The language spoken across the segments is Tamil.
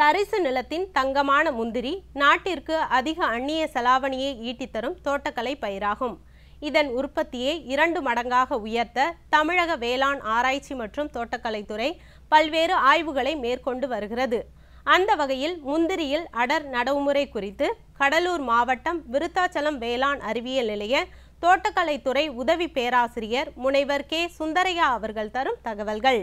தரிசு நிலத்தின் தங்கமான முந்திரி நாட்டிற்கு அதிக அந்நிய செலாவணியை ஈட்டித்தரும் தோட்டக்கலை பயிராகும் இதன் உற்பத்தியை இரண்டு மடங்காக உயர்த்த தமிழக வேளாண் ஆராய்ச்சி மற்றும் தோட்டக்கலைத்துறை பல்வேறு ஆய்வுகளை மேற்கொண்டு வருகிறது அந்த வகையில் முந்திரியில் அடர் நடவுமுறை குறித்து கடலூர் மாவட்டம் விருத்தாச்சலம் வேளாண் அறிவியல் நிலைய தோட்டக்கலைத்துறை உதவி பேராசிரியர் முனைவர் கே சுந்தரையா அவர்கள் தரும் தகவல்கள்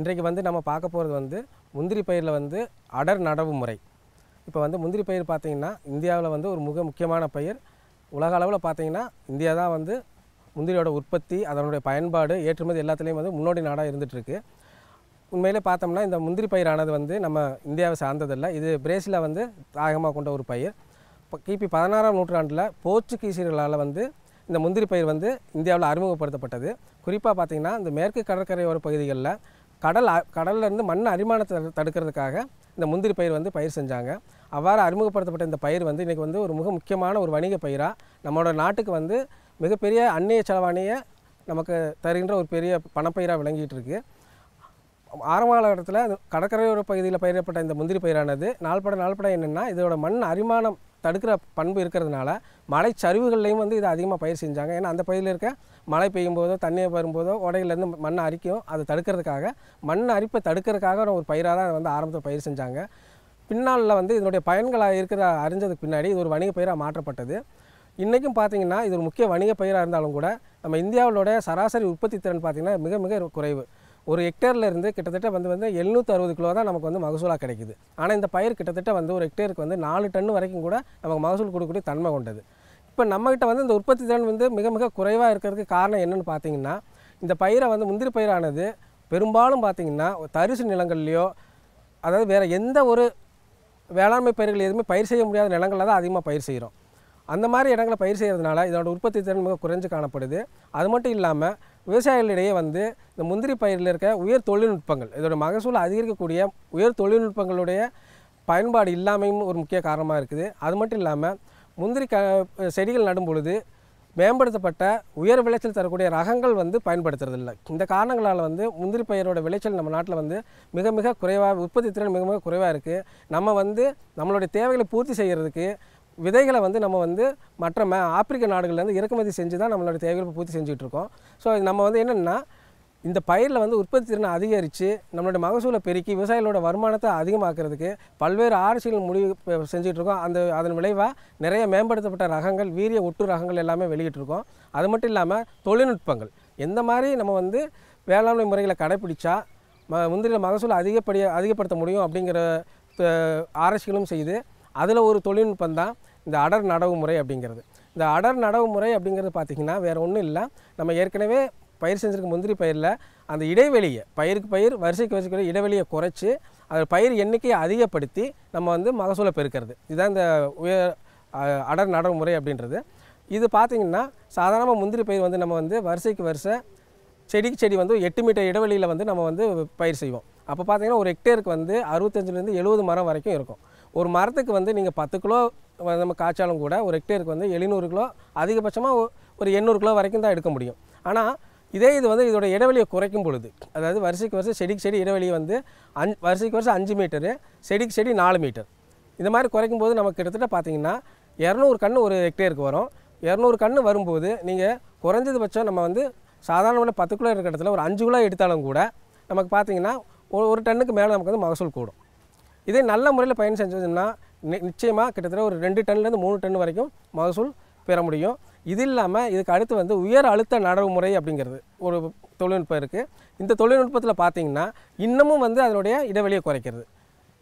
இன்றைக்கு வந்து நம்ம பார்க்க போகிறது வந்து முந்திரி பயிரில் வந்து அடர் நடவு முறை இப்போ வந்து முந்திரி பயிர் பார்த்திங்கன்னா இந்தியாவில் வந்து ஒரு மிக முக்கியமான பயிர் உலக அளவில் பார்த்திங்கன்னா இந்தியா தான் வந்து முந்திரியோட உற்பத்தி அதனுடைய பயன்பாடு ஏற்றுமதி எல்லாத்துலேயும் வந்து முன்னோடி நாடாக இருந்துகிட்ருக்கு உண்மையிலே பார்த்தோம்னா இந்த முந்திரி பயிரானது வந்து நம்ம இந்தியாவை சார்ந்ததில்லை இது பிரேசிலில் வந்து தாகமாக கொண்ட ஒரு பயிர் இப்போ கிபி பதினாறாம் நூற்றாண்டில் போர்ச்சுகீசியர்களால் வந்து இந்த முந்திரி பயிர் வந்து இந்தியாவில் அறிமுகப்படுத்தப்பட்டது குறிப்பாக பார்த்திங்கன்னா இந்த மேற்கு கடற்கரையோர பகுதிகளில் கடல் கடல்லேருந்து மண் அரிமானத்தை தடுக்கிறதுக்காக இந்த முந்திரி பயிர் வந்து பயிர் செஞ்சாங்க அவ்வாறு அறிமுகப்படுத்தப்பட்ட இந்த பயிர் வந்து இன்றைக்கி வந்து ஒரு மிக முக்கியமான ஒரு வணிக பயிராக நம்மளோட நாட்டுக்கு வந்து மிகப்பெரிய அந்நிய செலவானியை நமக்கு தருகின்ற ஒரு பெரிய பணப்பயிராக விளங்கிட்டு இருக்குது ஆரம்ப அது கடற்கரையோர பகுதியில் பயிரிடப்பட்ட இந்த முந்திரி பயிரானது நாள்பட நாள்பட என்னென்னா இதோட மண் அரிமானம் தடுக்கிற பண்பு இருக்கிறதுனால மலை சரிவுகள்லையும் வந்து இது அதிகமாக பயிர் செஞ்சாங்க ஏன்னா அந்த பகுதியில் இருக்க மழை பெய்யும் போதோ வரும்போதோ உடையிலேருந்து மண் அரிக்கும் அதை தடுக்கிறதுக்காக மண் அரிப்பை தடுக்கிறதுக்காக ஒரு பயிராக தான் வந்து ஆரம்பத்தில் பயிர் செஞ்சாங்க பின்னாளில் வந்து இதனுடைய பயன்களாக இருக்கிற அறிஞ்சதுக்கு பின்னாடி இது ஒரு வணிக பயிராக மாற்றப்பட்டது இன்றைக்கும் பார்த்திங்கன்னா இது ஒரு முக்கிய வணிக பயிராக இருந்தாலும் கூட நம்ம இந்தியாவிலோட சராசரி உற்பத்தி திறன் பார்த்திங்கன்னா மிக மிக குறைவு ஒரு இருந்து கிட்டத்தட்ட வந்து வந்து எழுநூற்றி அறுபது கிலோ தான் நமக்கு வந்து மகசூலாக கிடைக்குது ஆனால் இந்த பயிர் கிட்டத்தட்ட வந்து ஒரு ஹெக்டேருக்கு வந்து நாலு டன் வரைக்கும் கூட நமக்கு மகசூல் கொடுக்கக்கூடிய தன்மை கொண்டது இப்போ நம்மகிட்ட வந்து இந்த உற்பத்தி திறன் வந்து மிக மிக குறைவாக இருக்கிறதுக்கு காரணம் என்னென்னு பார்த்தீங்கன்னா இந்த பயிரை வந்து முந்திரி பயிரானது பெரும்பாலும் பார்த்திங்கன்னா தரிசு நிலங்கள்லையோ அதாவது வேறு எந்த ஒரு வேளாண்மை பயிர்கள் எதுவுமே பயிர் செய்ய முடியாத நிலங்களில் தான் அதிகமாக பயிர் செய்கிறோம் அந்த மாதிரி இடங்களை பயிர் செய்கிறதுனால இதோட உற்பத்தி திறன் மிக குறைஞ்சு காணப்படுது அது மட்டும் இல்லாமல் விவசாயிகளிடையே வந்து இந்த முந்திரி பயிரில் இருக்க உயர் தொழில்நுட்பங்கள் இதோட மகசூல் அதிகரிக்கக்கூடிய உயர் தொழில்நுட்பங்களுடைய பயன்பாடு இல்லாமையும் ஒரு முக்கிய காரணமாக இருக்குது அது மட்டும் இல்லாமல் முந்திரி க செடிகள் நடும் பொழுது மேம்படுத்தப்பட்ட உயர் விளைச்சல் தரக்கூடிய ரகங்கள் வந்து பயன்படுத்துறதில்லை இந்த காரணங்களால் வந்து முந்திரி பயிரோட விளைச்சல் நம்ம நாட்டில் வந்து மிக மிக குறைவாக உற்பத்தி திறன் மிக மிக குறைவாக இருக்குது நம்ம வந்து நம்மளுடைய தேவைகளை பூர்த்தி செய்கிறதுக்கு விதைகளை வந்து நம்ம வந்து மற்ற மே ஆப்பிரிக்க நாடுகள்லேருந்து இறக்குமதி செஞ்சு தான் நம்மளோட தேவைகளை பூர்த்தி செஞ்சுட்டு இருக்கோம் ஸோ நம்ம வந்து என்னென்னா இந்த பயிரில் வந்து உற்பத்தி திறனை அதிகரித்து நம்மளோட மகசூலை பெருக்கி விவசாயிகளோட வருமானத்தை அதிகமாக்குறதுக்கு பல்வேறு ஆராய்ச்சிகள் முடிவு செஞ்சுட்ருக்கோம் அந்த அதன் விளைவாக நிறைய மேம்படுத்தப்பட்ட ரகங்கள் வீரிய ஒட்டு ரகங்கள் எல்லாமே வெளியிட்ருக்கோம் அது மட்டும் இல்லாமல் தொழில்நுட்பங்கள் எந்த மாதிரி நம்ம வந்து வேளாண்மை முறைகளை கடைப்பிடிச்சா ம முந்திரியில் மகசூலை அதிகப்படியாக அதிகப்படுத்த முடியும் அப்படிங்கிற ஆராய்ச்சிகளும் செய்து அதில் ஒரு தொழில்நுட்பம் தான் இந்த அடர் நடவு முறை அப்படிங்கிறது இந்த அடர் நடவு முறை அப்படிங்கிறது பார்த்திங்கன்னா வேறு ஒன்றும் இல்லை நம்ம ஏற்கனவே பயிர் செஞ்சுருக்க முந்திரி பயிரில் அந்த இடைவெளியை பயிருக்கு பயிர் வரிசைக்கு வரிசைக்கு இடைவெளியை குறைச்சி அதில் பயிர் எண்ணிக்கையை அதிகப்படுத்தி நம்ம வந்து மகசூலை பெருக்கிறது இதுதான் இந்த உயர் அடர் நடவு முறை அப்படின்றது இது பார்த்திங்கன்னா சாதாரணமாக முந்திரி பயிர் வந்து நம்ம வந்து வரிசைக்கு வரிசை செடிக்கு செடி வந்து எட்டு மீட்டர் இடைவெளியில் வந்து நம்ம வந்து பயிர் செய்வோம் அப்போ பார்த்திங்கன்னா ஒரு ஹெக்டேருக்கு வந்து அறுபத்தஞ்சிலேருந்து எழுபது மரம் வரைக்கும் இருக்கும் ஒரு மரத்துக்கு வந்து நீங்கள் பத்து கிலோ நம்ம காய்ச்சாலும் கூட ஒரு ஹெக்டேருக்கு வந்து எழுநூறு கிலோ அதிகபட்சமாக ஒரு எண்ணூறு கிலோ வரைக்கும் தான் எடுக்க முடியும் ஆனால் இதே இது வந்து இதோட இடைவெளியை குறைக்கும் பொழுது அதாவது வருஷக்கு வருஷம் செடிக்கு செடி இடைவெளி வந்து அஞ்சு வருஷக்கு வருஷம் அஞ்சு மீட்டரு செடிக்கு செடி நாலு மீட்டர் இந்த மாதிரி குறைக்கும் போது நமக்கு கிட்டத்தட்ட பார்த்திங்கன்னா இரநூறு கன்று ஒரு ஹெக்டேருக்கு வரும் இரநூறு கன்று வரும்போது நீங்கள் குறைஞ்சதுபட்சம் நம்ம வந்து சாதாரண பத்து கிலோ இருக்கிற இடத்துல ஒரு அஞ்சு கிலோ எடுத்தாலும் கூட நமக்கு பார்த்திங்கன்னா ஒரு டன்னுக்கு மேலே நமக்கு வந்து மகசூல் கூடும் இதே நல்ல முறையில் பயன் நி நிச்சயமாக கிட்டத்தட்ட ஒரு ரெண்டு டன்லேருந்து மூணு டன் வரைக்கும் மகசூல் பெற முடியும் இது இல்லாமல் இதுக்கு அடுத்து வந்து உயர் அழுத்த நடவு முறை அப்படிங்கிறது ஒரு தொழில்நுட்பம் இருக்குது இந்த தொழில்நுட்பத்தில் பார்த்திங்கன்னா இன்னமும் வந்து அதனுடைய இடைவெளியை குறைக்கிறது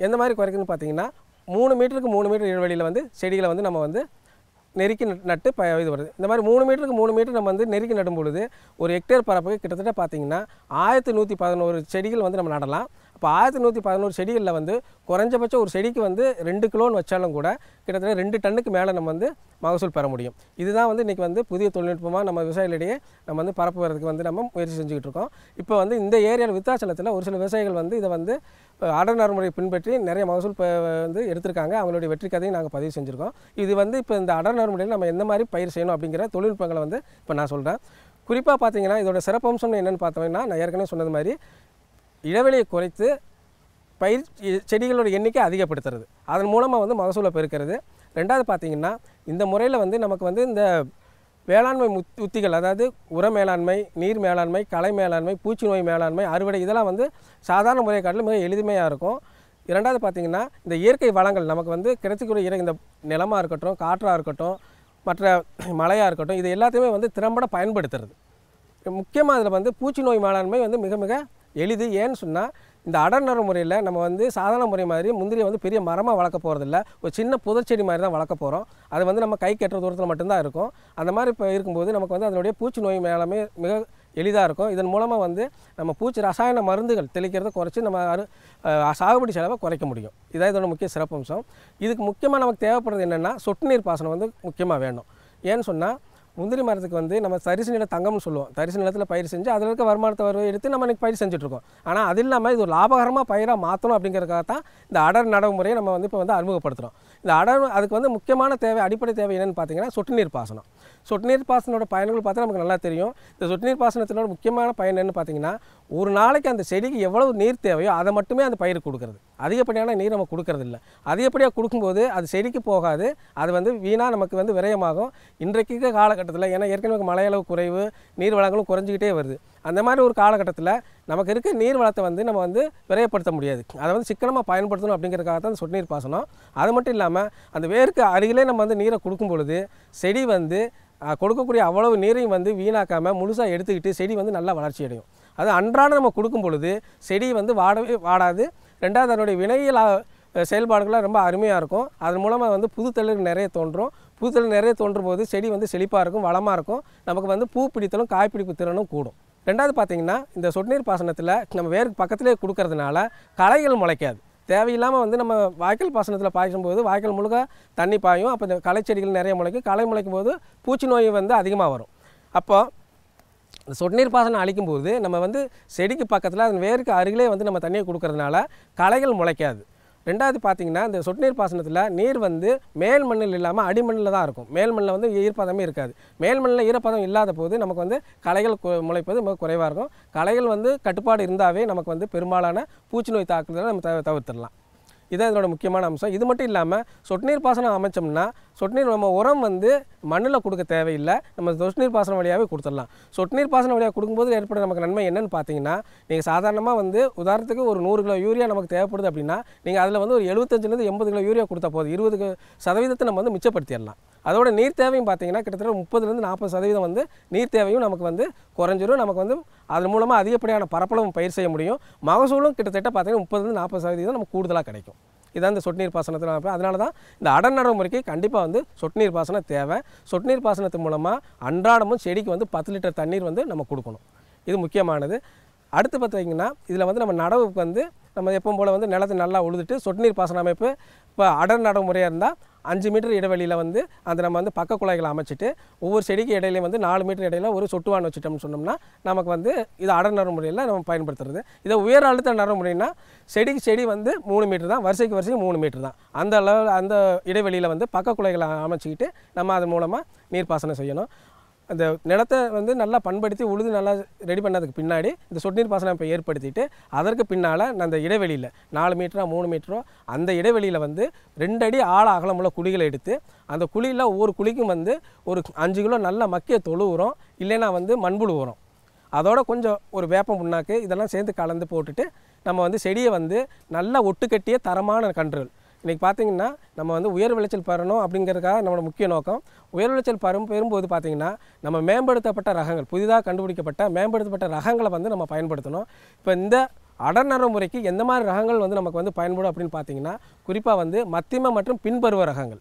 எந்த மாதிரி குறைக்குதுன்னு பார்த்தீங்கன்னா மூணு மீட்டருக்கு மூணு மீட்டர் இடைவெளியில் வந்து செடிகளை வந்து நம்ம வந்து நெருக்கி நட்டு ப இது வருது இந்த மாதிரி மூணு மீட்டருக்கு மூணு மீட்டர் நம்ம வந்து நெருக்கி நடும் பொழுது ஒரு ஹெக்டேர் பரப்புக்கு கிட்டத்தட்ட பார்த்திங்கன்னா ஆயிரத்தி நூற்றி பதினோரு செடிகள் வந்து நம்ம நடலாம் அப்போ ஆயிரத்தி நூற்றி பதினோரு செடிகளில் வந்து குறைஞ்சபட்சம் ஒரு செடிக்கு வந்து ரெண்டு கிலோன்னு வச்சாலும் கூட கிட்டத்தட்ட ரெண்டு டன்னுக்கு மேலே நம்ம வந்து மகசூல் பெற முடியும் இதுதான் வந்து இன்றைக்கி வந்து புதிய தொழில்நுட்பமாக நம்ம விவசாயிகளிடையே நம்ம வந்து பரப்புவதற்கு வந்து நம்ம முயற்சி செஞ்சுக்கிட்டு இருக்கோம் இப்போ வந்து இந்த ஏரியாவில் வித்தாச்சலத்தில் ஒரு சில விவசாயிகள் வந்து இதை வந்து அடர் நடைமுறை பின்பற்றி நிறைய மகசூல் வந்து எடுத்திருக்காங்க அவங்களுடைய வெற்றி கதையும் நாங்கள் பதிவு செஞ்சுருக்கோம் இது வந்து இப்போ இந்த அடர் நடைமுறையில் நம்ம எந்த மாதிரி பயிர் செய்யணும் அப்படிங்கிற தொழில்நுட்பங்களை வந்து இப்போ நான் சொல்கிறேன் குறிப்பாக பார்த்தீங்கன்னா இதோட சிறப்பம்சம்னு என்னென்னு பார்த்தோம்னா நான் ஏற்கனவே சொன்னது மாதிரி இடைவெளியை குறைத்து பயிர் செடிகளோட எண்ணிக்கை அதிகப்படுத்துறது அதன் மூலமாக வந்து மகசூலை பெருக்கிறது ரெண்டாவது பார்த்திங்கன்னா இந்த முறையில் வந்து நமக்கு வந்து இந்த வேளாண்மை முத் உத்திகள் அதாவது உர மேலாண்மை நீர் மேலாண்மை கலை மேலாண்மை பூச்சி நோய் மேலாண்மை அறுவடை இதெல்லாம் வந்து சாதாரண முறையை காட்டிலும் மிக எளிமையாக இருக்கும் இரண்டாவது பார்த்திங்கன்னா இந்த இயற்கை வளங்கள் நமக்கு வந்து கிடைச்சிக்கூடிய இந்த நிலமாக இருக்கட்டும் காற்றாக இருக்கட்டும் மற்ற மழையாக இருக்கட்டும் இது எல்லாத்தையுமே வந்து திறம்பட பயன்படுத்துறது முக்கியமாக அதில் வந்து பூச்சி நோய் மேலாண்மை வந்து மிக மிக எளிது ஏன்னு சொன்னால் இந்த அடர்நர் முறையில் நம்ம வந்து சாதாரண முறை மாதிரி முந்திரியை வந்து பெரிய மரமாக வளர்க்க போகிறதில்ல ஒரு சின்ன செடி மாதிரி தான் வளர்க்க போகிறோம் அது வந்து நம்ம கை கெட்டுற தூரத்தில் மட்டும்தான் இருக்கும் அந்த மாதிரி இப்போ இருக்கும்போது நமக்கு வந்து அதனுடைய பூச்சி நோய் மேலாமே மிக எளிதாக இருக்கும் இதன் மூலமாக வந்து நம்ம பூச்சி ரசாயன மருந்துகள் தெளிக்கிறத குறைச்சி நம்ம அரு சாகுபடி செலவை குறைக்க முடியும் இதான் இதோட முக்கிய சிறப்பம்சம் இதுக்கு முக்கியமாக நமக்கு தேவைப்படுறது என்னென்னா சொட்டு நீர் பாசனம் வந்து முக்கியமாக வேணும் ஏன்னு சொன்னால் முந்திரி மரத்துக்கு வந்து நம்ம தரிசு நில தங்கம்னு சொல்லுவோம் தரிசு நிலத்தில் பயிர் செஞ்சு அதில் இருக்க வருமானத்தை வர எடுத்து நம்ம இன்னைக்கு பயிர் செஞ்சுட்ருக்கோம் ஆனால் அது இல்லாமல் இது ஒரு லாபகரமாக பயிராக மாற்றணும் அப்படிங்கிறதுக்காக தான் இந்த அடர் நடைமுறையை நம்ம வந்து இப்போ வந்து அறிமுகப்படுத்துகிறோம் இந்த அடர் அதுக்கு வந்து முக்கியமான தேவை அடிப்படை தேவை என்னென்னு பார்த்தீங்கன்னா சொட்டு நீர் பாசனம் சொட்டு நீர் பாசனோட பயன்கள் பார்த்தா நமக்கு நல்லா தெரியும் இந்த சொட்டு நீர் பாசனத்தினோட முக்கியமான பயன் என்ன பார்த்தீங்கன்னா ஒரு நாளைக்கு அந்த செடிக்கு எவ்வளவு நீர் தேவையோ அதை மட்டுமே அந்த பயிர் கொடுக்குறது அதிகப்படியான நீர் நம்ம கொடுக்கறது இல்லை அதிகப்படியாக கொடுக்கும்போது அது செடிக்கு போகாது அது வந்து வீணாக நமக்கு வந்து விரயமாகும் இன்றைக்கு காலகட்டத்தில் ஏன்னா ஏற்கனவே மழையளவு குறைவு நீர் வளங்களும் குறைஞ்சிக்கிட்டே வருது அந்த மாதிரி ஒரு காலகட்டத்தில் நமக்கு இருக்க நீர் வளத்தை வந்து நம்ம வந்து விரையப்படுத்த முடியாது அதை வந்து சிக்கனமாக பயன்படுத்தணும் அப்படிங்கிறதுக்காக தான் சொட்டு நீர் பாசனம் அது மட்டும் இல்லாமல் அந்த வேருக்கு அருகிலே நம்ம வந்து நீரை கொடுக்கும் பொழுது செடி வந்து கொடுக்கக்கூடிய அவ்வளவு நீரையும் வந்து வீணாக்காமல் முழுசாக எடுத்துக்கிட்டு செடி வந்து நல்லா வளர்ச்சி அடையும் அது அன்றாட நம்ம கொடுக்கும் பொழுது செடி வந்து வாடவே வாடாது ரெண்டாவது அதனுடைய வினையில் செயல்பாடுகள்லாம் ரொம்ப அருமையாக இருக்கும் அதன் மூலமாக வந்து புது நிறைய தோன்றும் புது நிறைய தோன்றும் போது செடி வந்து செழிப்பாக இருக்கும் வளமாக இருக்கும் நமக்கு வந்து பூ பிடித்தலும் காய்ப்பிடிப்பு திறனும் கூடும் ரெண்டாவது பார்த்திங்கன்னா இந்த சொட்டு நீர் பாசனத்தில் நம்ம வேருக்கு பக்கத்திலே கொடுக்கறதுனால களைகள் முளைக்காது தேவையில்லாமல் வந்து நம்ம வாய்க்கால் பாசனத்தில் பாய்ச்சும்போது வாய்க்கால் முழுக்க தண்ணி பாயும் அப்போ இந்த களை செடிகள் நிறைய முளைக்கும் களை முளைக்கும் போது பூச்சி நோய் வந்து அதிகமாக வரும் அப்போ இந்த சொட்டுநீர் பாசனம் அழிக்கும்போது நம்ம வந்து செடிக்கு பக்கத்தில் அதன் வேருக்கு அருகிலே வந்து நம்ம தண்ணியை கொடுக்கறதுனால களைகள் முளைக்காது ரெண்டாவது பார்த்தீங்கன்னா இந்த சொட்டு நீர் பாசனத்தில் நீர் வந்து மேல் மண்ணில் இல்லாமல் அடிமண்ணில் தான் இருக்கும் மேல் மண்ணில் வந்து ஈரப்பதமே இருக்காது மேல் மண்ணில் ஈரப்பதம் இல்லாத போது நமக்கு வந்து களைகள் முளைப்பது மிக குறைவாக இருக்கும் களைகள் வந்து கட்டுப்பாடு இருந்தாவே நமக்கு வந்து பெரும்பாலான பூச்சி நோய் தாக்குதலை நம்ம தவிர்த்திடலாம் இதான் இதோட முக்கியமான அம்சம் இது மட்டும் இல்லாமல் சொட்டு நீர் பாசனம் அமைச்சோம்னா சொட்நீர் நம்ம உரம் வந்து மண்ணில் கொடுக்க தேவையில்லை நம்ம சொட்டு நீர் பாசனம் வழியாகவே கொடுத்துடலாம் சொட்டு நீர் பாசனம் வழியாக கொடுக்கும்போது ஏற்பட நமக்கு நன்மை என்னென்னு பார்த்தீங்கன்னா நீங்கள் சாதாரணமாக வந்து உதாரணத்துக்கு ஒரு நூறு கிலோ யூரியா நமக்கு தேவைப்படுது அப்படின்னா நீங்கள் அதில் வந்து ஒரு எழுபத்தஞ்சிலேருந்து எண்பது கிலோ யூரியா கொடுத்தா போதும் இருபது சதவீதத்தை நம்ம வந்து மிச்சப்படுத்திடலாம் அதோட நீர் தேவையும் பார்த்திங்கன்னா கிட்டத்தட்ட முப்பதுலேருந்து நாற்பது சதவீதம் வந்து நீர் தேவையும் நமக்கு வந்து குறைஞ்சிரும் நமக்கு வந்து அதன் மூலமாக அதிகப்படியான பரப்பளவும் பயிர் செய்ய முடியும் மகசூலும் கிட்டத்தட்ட பார்த்தீங்கன்னா முப்பதுலேருந்து நாற்பது சதவீதம் நமக்கு கூடுதலாக கிடைக்கும் இதான் இந்த சொட்டு நீர் பாசனத்தில் அதனால தான் இந்த அடன் நடைமுறைக்கு கண்டிப்பாக வந்து சொட்டு நீர் பாசனம் தேவை சொட்டு நீர் பாசனத்து மூலமாக அன்றாடமும் செடிக்கு வந்து பத்து லிட்டர் தண்ணீர் வந்து நம்ம கொடுக்கணும் இது முக்கியமானது அடுத்து பார்த்திங்கன்னா இதில் வந்து நம்ம நடவுக்கு வந்து நம்ம எப்பவும் போல் வந்து நிலத்தை நல்லா உழுதுட்டு சொட்டு நீர் பாசன அமைப்பு இப்போ அடர் நடவு முறையாக இருந்தால் அஞ்சு மீட்டர் இடைவெளியில் வந்து அந்த நம்ம வந்து பக்க குழாய்களை அமைச்சிட்டு ஒவ்வொரு செடிக்கு இடையிலையும் வந்து நாலு மீட்டர் இடையில ஒரு சொட்டுவான் வச்சுட்டோம்னு சொன்னோம்னா நமக்கு வந்து இது அடர் நடவு முறையில் நம்ம பயன்படுத்துறது இதை உயர் அழுத்த நர செடிக்கு செடி வந்து மூணு மீட்டர் தான் வரிசைக்கு வரிசைக்கு மூணு மீட்டர் தான் அந்த அளவு அந்த இடைவெளியில் வந்து பக்க குழாய்களை அமைச்சிக்கிட்டு நம்ம அதன் மூலமாக நீர்ப்பாசனம் செய்யணும் அந்த நிலத்தை வந்து நல்லா பண்படுத்தி உழுது நல்லா ரெடி பண்ணதுக்கு பின்னாடி இந்த சொட்டுநீர் பாசனம் இப்போ ஏற்படுத்திட்டு அதற்கு பின்னால் அந்த இடைவெளியில் நாலு மீட்டரோ மூணு மீட்டரோ அந்த இடைவெளியில் வந்து ரெண்டு அடி ஆழ அகலமுள்ள குழிகளை எடுத்து அந்த குழியில் ஒவ்வொரு குழிக்கும் வந்து ஒரு அஞ்சு கிலோ நல்ல மக்கிய தொழு உரம் இல்லைன்னா வந்து மண்புழு உரம் அதோட கொஞ்சம் ஒரு வேப்பம் புண்ணாக்கு இதெல்லாம் சேர்ந்து கலந்து போட்டுட்டு நம்ம வந்து செடியை வந்து நல்லா ஒட்டுக்கட்டிய தரமான கன்றுகள் இன்றைக்கி பார்த்திங்கன்னா நம்ம வந்து உயர் விளைச்சல் பெறணும் அப்படிங்கிறதுக்காக நம்மளோட முக்கிய நோக்கம் உயர் விளைச்சல் பரும் பெறும்போது பார்த்திங்கன்னா நம்ம மேம்படுத்தப்பட்ட ரகங்கள் புதிதாக கண்டுபிடிக்கப்பட்ட மேம்படுத்தப்பட்ட ரகங்களை வந்து நம்ம பயன்படுத்தணும் இப்போ இந்த அடர்நர முறைக்கு எந்த மாதிரி ரகங்கள் வந்து நமக்கு வந்து பயன்படும் அப்படின்னு பார்த்தீங்கன்னா குறிப்பாக வந்து மத்தியம மற்றும் பின்பருவ ரகங்கள்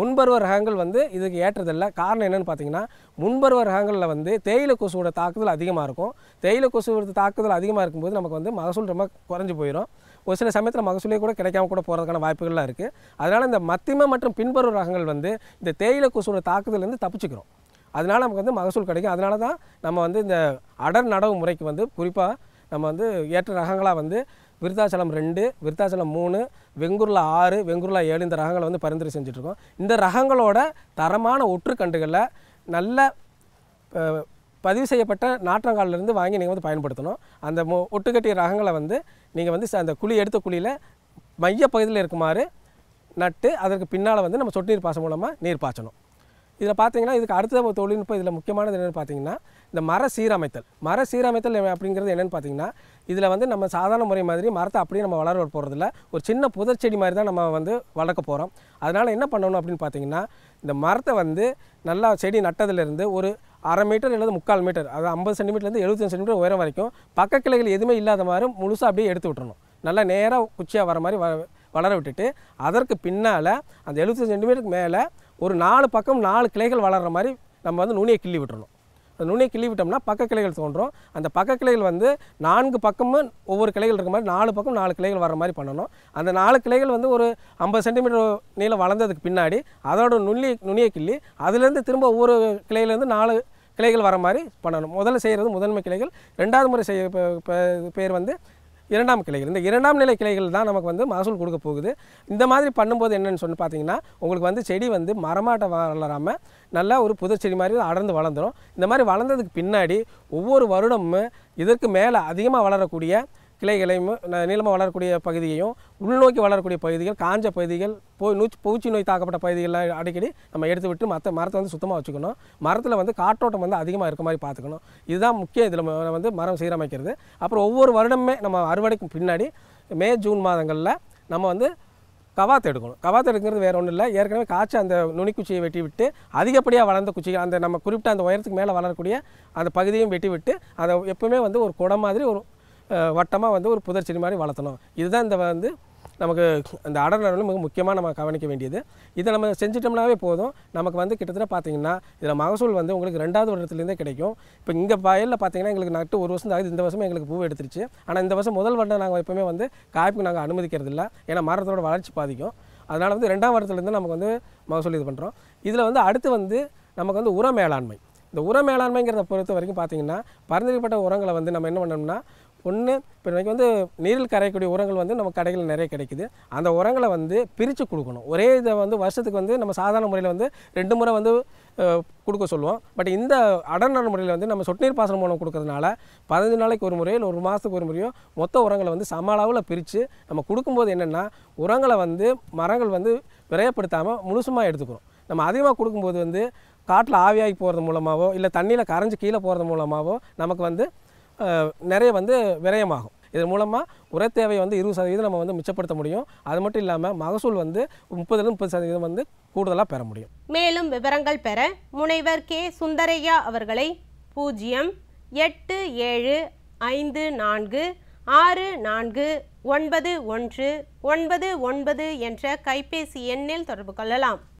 முன்பருவ ரகங்கள் வந்து இதுக்கு ஏற்றதில்லை காரணம் என்னென்னு பார்த்தீங்கன்னா முன்பருவ ரகங்களில் வந்து தேயிலை கொசுவோட தாக்குதல் அதிகமாக இருக்கும் தேயிலை கொசுவோட தாக்குதல் அதிகமாக இருக்கும்போது நமக்கு வந்து மகசூல் ரொம்ப குறைஞ்சி போயிடும் ஒரு சில சமயத்தில் மகசூலே கூட கிடைக்காம கூட போகிறதுக்கான வாய்ப்புகள்லாம் இருக்குது அதனால் இந்த மத்திமை மற்றும் பின்பரு ரகங்கள் வந்து இந்த தேயிலை கொசுவோட தாக்குதலேருந்து தப்பிச்சுக்கிறோம் அதனால் நமக்கு வந்து மகசூல் கிடைக்கும் அதனால தான் நம்ம வந்து இந்த அடர் நடவு முறைக்கு வந்து குறிப்பாக நம்ம வந்து ஏற்ற ரகங்களாக வந்து விருத்தாச்சலம் ரெண்டு விருத்தாச்சலம் மூணு வெங்குருளா ஆறு வெங்குருளா ஏழு இந்த ரகங்களை வந்து பரிந்துரை செஞ்சுட்ருக்கோம் இந்த ரகங்களோட தரமான ஒற்றுக்கண்டுகளில் நல்ல பதிவு செய்யப்பட்ட நாற்றங்காலிலிருந்து வாங்கி நீங்கள் வந்து பயன்படுத்தணும் அந்த மொ ஒட்டுக்கட்டிய ரகங்களை வந்து நீங்கள் வந்து அந்த குழி எடுத்த குழியில் மைய பகுதியில் இருக்குமாறு நட்டு அதற்கு பின்னால் வந்து நம்ம சொட்டு நீர் பாசம் மூலமாக நீர் பாய்ச்சணும் இதில் பார்த்தீங்கன்னா இதுக்கு அடுத்த தொழில்நுட்பம் இதில் முக்கியமானது என்னென்னு பார்த்தீங்கன்னா இந்த மர சீரமைத்தல் மர சீரமைத்தல் அப்படிங்கிறது என்னென்னு பார்த்தீங்கன்னா இதில் வந்து நம்ம சாதாரண முறை மாதிரி மரத்தை அப்படியே நம்ம வளர போகிறதில்ல ஒரு சின்ன புதர் செடி மாதிரி தான் நம்ம வந்து வளர்க்க போகிறோம் அதனால் என்ன பண்ணணும் அப்படின்னு பார்த்தீங்கன்னா இந்த மரத்தை வந்து நல்லா செடி நட்டதுலேருந்து ஒரு அரை மீட்டர் அல்லது முக்கால் மீட்டர் அதாவது ஐம்பது சென்டிமீட்டர்லேருந்து எழுபத்தஞ்சு சென்டிமீட்டர் உயரம் வரைக்கும் பக்க கிளைகள் எதுவுமே இல்லாத மாதிரி முழுசாக அப்படியே எடுத்து விட்டுணும் நல்லா நேராக குச்சியாக வர மாதிரி வளர விட்டுட்டு அதற்கு பின்னால் அந்த எழுபத்தஞ்சு சென்டிமீட்டருக்கு மேலே ஒரு நாலு பக்கம் நாலு கிளைகள் வளர்கிற மாதிரி நம்ம வந்து நுனியை கிள்ளி விட்டுறணும் அந்த நுனியை கிள்ளி விட்டோம்னா பக்க கிளைகள் தோன்றும் அந்த பக்க கிளைகள் வந்து நான்கு பக்கமும் ஒவ்வொரு கிளைகள் இருக்கிற மாதிரி நாலு பக்கம் நாலு கிளைகள் வர மாதிரி பண்ணணும் அந்த நாலு கிளைகள் வந்து ஒரு ஐம்பது சென்டிமீட்டர் நீளம் வளர்ந்ததுக்கு பின்னாடி அதோட நுள்ளி நுனியை கிள்ளி அதுலேருந்து திரும்ப ஒவ்வொரு கிளையிலேருந்து நாலு கிளைகள் வர மாதிரி பண்ணணும் முதல்ல செய்கிறது முதன்மை கிளைகள் ரெண்டாவது முறை செய்ய பேர் வந்து இரண்டாம் கிளைகள் இந்த இரண்டாம் நிலை கிளைகள் தான் நமக்கு வந்து மகசூல் கொடுக்க போகுது இந்த மாதிரி பண்ணும்போது என்னென்னு சொன்னு பார்த்தீங்கன்னா உங்களுக்கு வந்து செடி வந்து மரமாட்ட வளராமல் நல்லா ஒரு புது செடி மாதிரி அடர்ந்து வளர்ந்துடும் இந்த மாதிரி வளர்ந்ததுக்கு பின்னாடி ஒவ்வொரு வருடமும் இதற்கு மேலே அதிகமாக வளரக்கூடிய கிளைகளையும் நீளமாக வளரக்கூடிய பகுதியையும் உள்நோக்கி வளரக்கூடிய பகுதிகள் காஞ்ச பகுதிகள் போய் நூச்சி பூச்சி நோய் தாக்கப்பட்ட பகுதிகளில் அடிக்கடி நம்ம எடுத்து விட்டு மற்ற மரத்தை வந்து சுத்தமாக வச்சுக்கணும் மரத்தில் வந்து காற்றோட்டம் வந்து அதிகமாக இருக்க மாதிரி பார்த்துக்கணும் இதுதான் முக்கிய இதில் வந்து மரம் சீரமைக்கிறது அப்புறம் ஒவ்வொரு வருடமே நம்ம அறுவடைக்கும் பின்னாடி மே ஜூன் மாதங்களில் நம்ம வந்து கவாத்து எடுக்கணும் கவாத்து எடுக்கிறது வேறு ஒன்றும் இல்லை ஏற்கனவே காய்ச்சி அந்த நுனிக்குச்சியை வெட்டி விட்டு அதிகப்படியாக வளர்ந்த குச்சிகள் அந்த நம்ம குறிப்பிட்ட அந்த உயரத்துக்கு மேலே வளரக்கூடிய அந்த பகுதியும் வெட்டி விட்டு அதை எப்பவுமே வந்து ஒரு குடம் மாதிரி ஒரு வட்டமாக வந்து ஒரு புதர் செடி மாதிரி வளர்த்தணும் இதுதான் இந்த வந்து நமக்கு அந்த அடர் நடவில் மிக முக்கியமாக நம்ம கவனிக்க வேண்டியது இதை நம்ம செஞ்சிட்டோம்னாவே போதும் நமக்கு வந்து கிட்டத்தட்ட பார்த்திங்கன்னா இதில் மகசூல் வந்து உங்களுக்கு ரெண்டாவது வருடத்துலேருந்தே கிடைக்கும் இப்போ இங்கே வயலில் பார்த்திங்கன்னா எங்களுக்கு நட்டு ஒரு வருஷம் ஆகுது இந்த வருஷம் எங்களுக்கு பூ எடுத்துருச்சு ஆனால் இந்த வருஷம் முதல் வருடம் நாங்கள் எப்போவுமே வந்து காய்ப்புக்கு நாங்கள் அனுமதிக்கிறது இல்லை ஏன்னா மரத்தோட வளர்ச்சி பாதிக்கும் அதனால் வந்து ரெண்டாம் வருடத்துலேருந்து நமக்கு வந்து மகசூல் இது பண்ணுறோம் இதில் வந்து அடுத்து வந்து நமக்கு வந்து உர மேலாண்மை இந்த உர மேலாண்மைங்கிறத பொறுத்த வரைக்கும் பார்த்திங்கன்னா பரிந்துரைப்பட்ட உரங்களை வந்து நம்ம என்ன பண்ணோம்னா ஒன்று இப்போ இன்றைக்கி வந்து நீரில் கரையக்கூடிய உரங்கள் வந்து நம்ம கடைகளில் நிறைய கிடைக்குது அந்த உரங்களை வந்து பிரித்து கொடுக்கணும் ஒரே இதை வந்து வருஷத்துக்கு வந்து நம்ம சாதாரண முறையில் வந்து ரெண்டு முறை வந்து கொடுக்க சொல்லுவோம் பட் இந்த அடர்நாள் முறையில் வந்து நம்ம சொட்டு நீர் பாசனம் மூலம் கொடுக்கறதுனால பதினஞ்சு நாளைக்கு ஒரு முறையோ ஒரு மாதத்துக்கு ஒரு முறையோ மொத்த உரங்களை வந்து சம அளவில் பிரித்து நம்ம கொடுக்கும்போது என்னென்னா உரங்களை வந்து மரங்கள் வந்து விரையப்படுத்தாமல் முழுசுமாக எடுத்துக்கிறோம் நம்ம அதிகமாக கொடுக்கும்போது வந்து காட்டில் ஆவியாகி போகிறது மூலமாகவோ இல்லை தண்ணியில் கரைஞ்சி கீழே போகிறது மூலமாகவோ நமக்கு வந்து நிறைய வந்து விரயமாகும் இதன் மூலமாக உரத் தேவையை வந்து இருபது சதவீதம் நம்ம வந்து மிச்சப்படுத்த முடியும் அது மட்டும் இல்லாமல் மகசூல் வந்து முப்பதுலேருந்து முப்பது சதவீதம் வந்து கூடுதலாக பெற முடியும் மேலும் விவரங்கள் பெற முனைவர் கே சுந்தரையா அவர்களை பூஜ்ஜியம் எட்டு ஏழு ஐந்து நான்கு ஆறு நான்கு ஒன்பது ஒன்று ஒன்பது ஒன்பது என்ற கைபேசி எண்ணில் தொடர்பு கொள்ளலாம்